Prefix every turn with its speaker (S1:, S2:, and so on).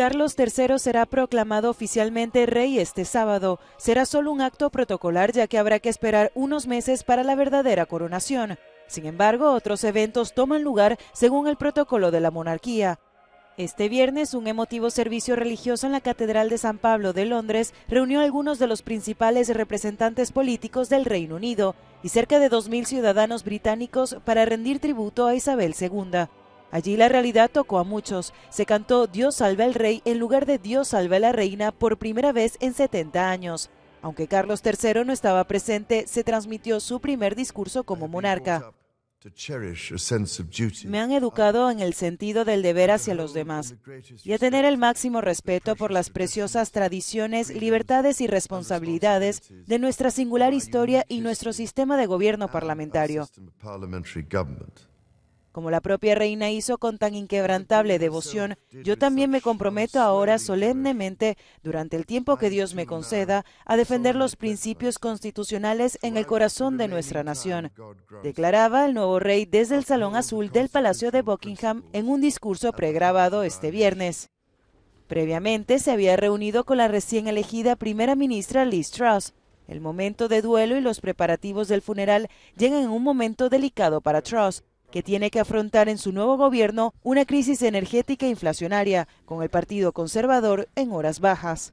S1: Carlos III será proclamado oficialmente rey este sábado. Será solo un acto protocolar ya que habrá que esperar unos meses para la verdadera coronación. Sin embargo, otros eventos toman lugar según el protocolo de la monarquía. Este viernes, un emotivo servicio religioso en la Catedral de San Pablo de Londres reunió a algunos de los principales representantes políticos del Reino Unido y cerca de 2.000 ciudadanos británicos para rendir tributo a Isabel II. Allí la realidad tocó a muchos. Se cantó Dios salve al rey en lugar de Dios salve a la reina por primera vez en 70 años. Aunque Carlos III no estaba presente, se transmitió su primer discurso como monarca. Me han educado en el sentido del deber hacia los demás y a tener el máximo respeto por las preciosas tradiciones, libertades y responsabilidades de nuestra singular historia y nuestro sistema de gobierno parlamentario. Como la propia reina hizo con tan inquebrantable devoción, yo también me comprometo ahora solemnemente, durante el tiempo que Dios me conceda, a defender los principios constitucionales en el corazón de nuestra nación, declaraba el nuevo rey desde el Salón Azul del Palacio de Buckingham en un discurso pregrabado este viernes. Previamente se había reunido con la recién elegida primera ministra Liz Truss. El momento de duelo y los preparativos del funeral llegan en un momento delicado para Truss, que tiene que afrontar en su nuevo gobierno una crisis energética inflacionaria, con el Partido Conservador en horas bajas.